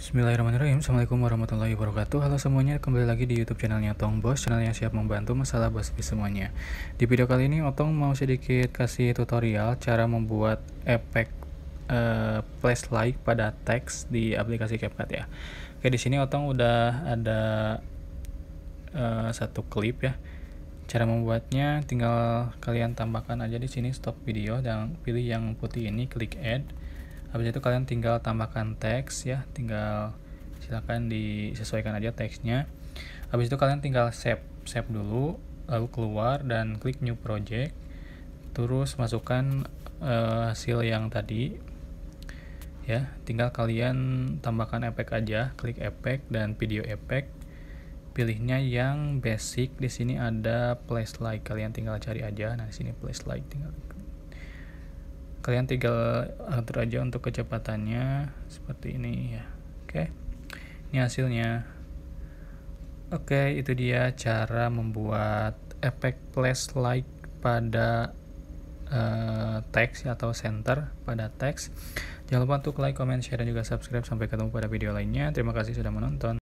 Bismillahirrahmanirrahim Assalamualaikum warahmatullahi wabarakatuh Halo semuanya, kembali lagi di youtube channelnya Tong Bos Channel yang siap membantu masalah di semuanya Di video kali ini Otong mau sedikit kasih tutorial Cara membuat efek uh, eh, flashlight pada teks di aplikasi CapCut ya Oke di sini Otong udah ada uh, satu klip ya Cara membuatnya tinggal kalian tambahkan aja di sini stop video dan pilih yang putih ini klik add habis itu kalian tinggal tambahkan teks ya tinggal silahkan disesuaikan aja teksnya habis itu kalian tinggal save save dulu lalu keluar dan klik new project terus masukkan uh, hasil yang tadi ya tinggal kalian tambahkan efek aja klik efek dan video efek pilihnya yang basic di sini ada flashlight kalian tinggal cari aja nah di sini flashlight tinggal kalian tinggal atur aja untuk kecepatannya seperti ini ya oke ini hasilnya oke itu dia cara membuat efek flashlight pada uh, teks ya, atau center pada teks. Jangan lupa untuk like, comment, share, dan juga subscribe. Sampai ketemu pada video lainnya. Terima kasih sudah menonton.